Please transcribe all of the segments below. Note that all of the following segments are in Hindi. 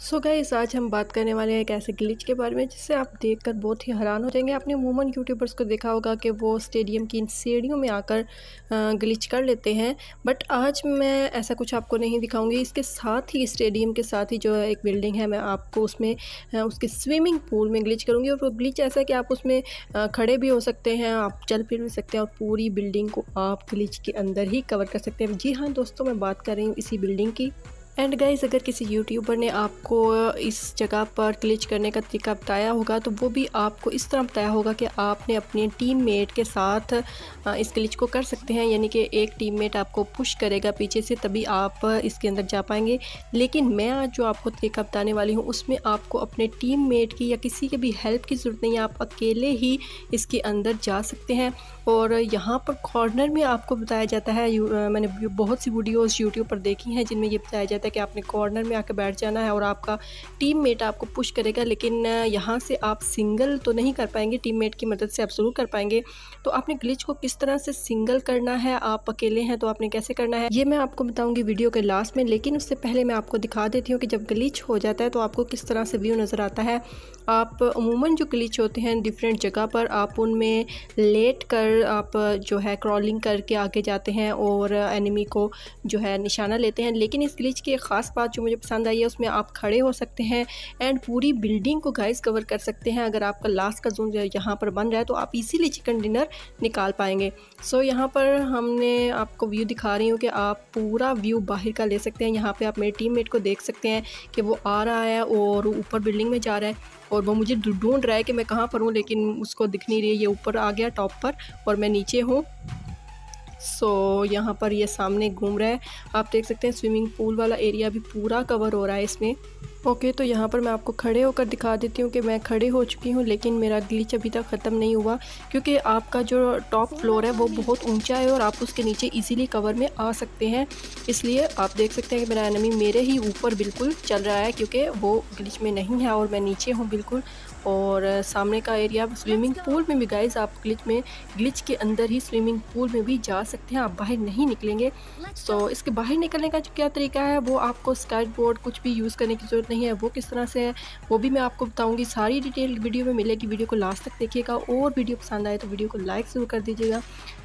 सो so गाइस आज हम बात करने वाले हैं एक ऐसे ग्लिच के बारे में जिससे आप देखकर बहुत ही हैरान हो जाएंगे आपने मूमन यूट्यूबर्स को देखा होगा कि वो स्टेडियम की इन सीढ़ियों में आकर ग्लिच कर लेते हैं बट आज मैं ऐसा कुछ आपको नहीं दिखाऊंगी इसके साथ ही स्टेडियम के साथ ही जो है एक बिल्डिंग है मैं आपको उसमें उसके स्विमिंग पूल में ग्लिच करूँगी और वो ग्लिच ऐसा कि आप उसमें खड़े भी हो सकते हैं आप चल फिर भी सकते हैं और पूरी बिल्डिंग को आप ग्लिच के अंदर ही कवर कर सकते हैं जी हाँ दोस्तों मैं बात कर रही हूँ इसी बिल्डिंग की एंड गाइज अगर किसी यूट्यूबर ने आपको इस जगह पर क्लिच करने का तरीका बताया होगा तो वो भी आपको इस तरह बताया होगा कि आपने अपने टीम मेट के साथ इस क्लिच को कर सकते हैं यानी कि एक टीम मेट आपको पुश करेगा पीछे से तभी आप इसके अंदर जा पाएंगे लेकिन मैं आज जो आपको तरीका बताने वाली हूँ उसमें आपको अपने टीम मेट की या किसी की भी हेल्प की ज़रूरत नहीं आप अकेले ही इसके अंदर जा सकते हैं और यहाँ पर कॉर्नर में आपको बताया जाता है मैंने बहुत सी वीडियोज़ यूट्यूब पर देखी हैं जिनमें ये बताया जाता है है कि आपने कॉर्नर में आकर बैठ जाना है और आपका टीम मेट आपको पुश करेगा लेकिन यहाँ से आप सिंगल तो नहीं कर पाएंगे टीम मेट की मदद से आप ज़रूर कर पाएंगे तो आपने ग्लिच को किस तरह से सिंगल करना है आप अकेले हैं तो आपने कैसे करना है ये मैं आपको बताऊँगी वीडियो के लास्ट में लेकिन उससे पहले मैं आपको दिखा देती हूँ कि जब ग्लिच हो जाता है तो आपको किस तरह से व्यू नज़र आता है आप अमूमन जो ग्लिच होते हैं डिफरेंट जगह पर आप उनमें लेट कर आप जो है क्रॉलिंग करके आगे जाते हैं और एनिमी को जो है निशाना लेते हैं लेकिन इस ग्लिच की एक ख़ास बात जो मुझे पसंद आई है उसमें आप खड़े हो सकते हैं एंड पूरी बिल्डिंग को गाइस कवर कर सकते हैं अगर आपका लास्ट का जोन यहाँ पर बन रहा है तो आप इसीलिए चिकन डिनर निकाल पाएंगे सो so, यहाँ पर हमने आपको व्यू दिखा रही हूँ कि आप पूरा व्यू बाहर का ले सकते हैं यहाँ पर आप मेरे टीम को देख सकते हैं कि वो आ रहा है और ऊपर बिल्डिंग में जा रहा है और वो मुझे ढूंढ रहा है कि मैं कहाँ पर हूँ लेकिन उसको दिख नहीं रही है ये ऊपर आ गया टॉप पर और मैं नीचे हूँ सो so, यहाँ पर ये सामने घूम रहा है आप देख सकते हैं स्विमिंग पूल वाला एरिया भी पूरा कवर हो रहा है इसमें ओके okay, तो यहाँ पर मैं आपको खड़े होकर दिखा देती हूँ कि मैं खड़े हो चुकी हूँ लेकिन मेरा ग्लिच अभी तक ख़त्म नहीं हुआ क्योंकि आपका जो टॉप फ्लोर है वो बहुत ऊंचा है और आप उसके नीचे इजीली कवर में आ सकते हैं इसलिए आप देख सकते हैं कि मेरा एनमी मेरे ही ऊपर बिल्कुल चल रहा है क्योंकि वो ग्लिच में नहीं है और मैं नीचे हूँ बिल्कुल और सामने का एरिया स्विमिंग पूल में भी गाइज आप ग्लिच में ग्लिच के अंदर ही स्विमिंग पूल में भी जा सकते हैं आप बाहर नहीं निकलेंगे सो so, इसके बाहर निकलने का जो क्या तरीका है वो आपको स्काइट बोर्ड कुछ भी यूज़ करने की ज़रूरत नहीं है वो किस तरह से है वो भी मैं आपको बताऊँगी सारी डिटेल वीडियो में मिलेगी वीडियो को लास्ट तक देखिएगा और वीडियो पसंद आए तो वीडियो को लाइक ज़रूर कर दीजिएगा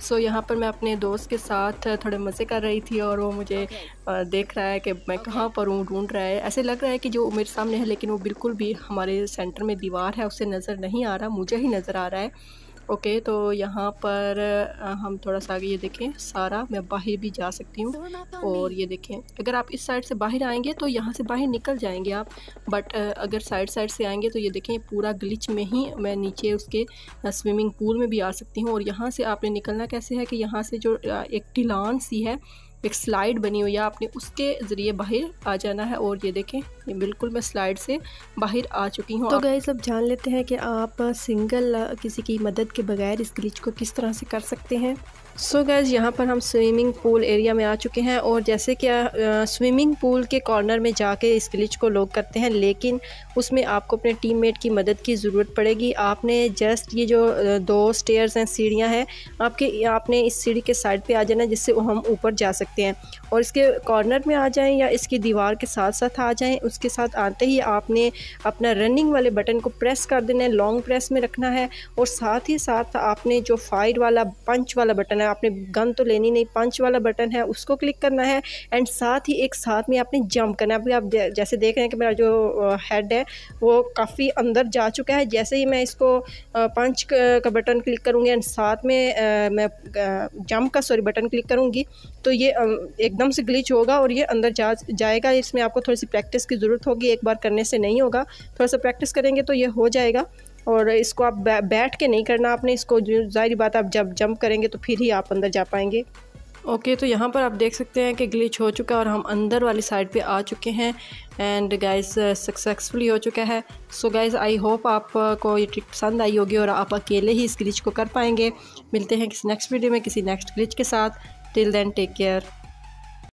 सो so, यहाँ पर मैं अपने दोस्त के साथ थोड़े मज़े कर रही थी और वो मुझे देख रहा है कि मैं कहाँ पर हूँ ढूंढ रहा है ऐसे लग रहा है कि जो मेरे सामने है लेकिन वो बिल्कुल भी हमारे सेंटर में दीवार बीमार है उसे नज़र नहीं आ रहा मुझे ही नज़र आ रहा है ओके तो यहाँ पर हम थोड़ा सा आगे ये देखें सारा मैं बाहर भी जा सकती हूँ और ये देखें अगर आप इस साइड से बाहर आएंगे तो यहाँ से बाहर निकल जाएंगे आप बट अगर साइड साइड से आएंगे तो ये देखें पूरा ग्लिच में ही मैं नीचे उसके स्विमिंग पूल में भी आ सकती हूँ और यहाँ से आपने निकलना कैसे है कि यहाँ से जो एक टिलान सी है एक स्लाइड बनी हुई है आपने उसके ज़रिए बाहर आ जाना है और ये देखें ये बिल्कुल मैं स्लाइड से बाहर आ चुकी हूँ तो गए सब जान लेते हैं कि आप सिंगल किसी की मदद के बगैर इस ग्लिच को किस तरह से कर सकते हैं सो so गैज़ यहाँ पर हम स्विमिंग पूल एरिया में आ चुके हैं और जैसे कि स्विमिंग पूल के कॉर्नर में जाके इस ग्लिच को लोग करते हैं लेकिन उसमें आपको अपने टीममेट की मदद की ज़रूरत पड़ेगी आपने जस्ट ये जो दो स्टेयर्स हैं सीढ़ियाँ हैं आपके आपने इस सीढ़ी के साइड पे आ जाना जिससे हम ऊपर जा सकते हैं और इसके कॉर्नर में आ जाएँ या इसकी दीवार के साथ साथ आ जाएँ उसके साथ आते ही आपने अपना रनिंग वाले बटन को प्रेस कर देना है लॉन्ग प्रेस में रखना है और साथ ही साथ आपने जो फायर वाला पंच वाला बटन है आपने गन तो लेनी नहीं पंच वाला बटन है उसको क्लिक करना है एंड साथ ही एक साथ में आपने जंप करना है अभी आप जैसे देख रहे हैं कि मेरा जो हेड है वो काफ़ी अंदर जा चुका है जैसे ही मैं इसको पंच का बटन क्लिक करूँगी एंड साथ में मैं जंप का सॉरी बटन क्लिक करूँगी तो ये एकदम से ग्लिच होगा और ये अंदर जा जाएगा इसमें आपको थोड़ी सी प्रैक्टिस की ज़रूरत होगी एक बार करने से नहीं होगा थोड़ा सा प्रैक्टिस करेंगे तो ये हो जाएगा और इसको आप बैठ के नहीं करना आपने इसको जाहिर बात आप जब जंप करेंगे तो फिर ही आप अंदर जा पाएंगे ओके okay, तो यहाँ पर आप देख सकते हैं कि ग्लिच हो चुका है और हम अंदर वाली साइड पे आ चुके हैं एंड गाइस सक्सेसफुली हो चुका है सो गाइस आई होप आपको ये ट्रिक पसंद आई होगी और आप अकेले ही इस ग्लिच को कर पाएंगे मिलते हैं किसी नेक्स्ट वीडियो में किसी नेक्स्ट ग्लिच के साथ टिल देन टेक केयर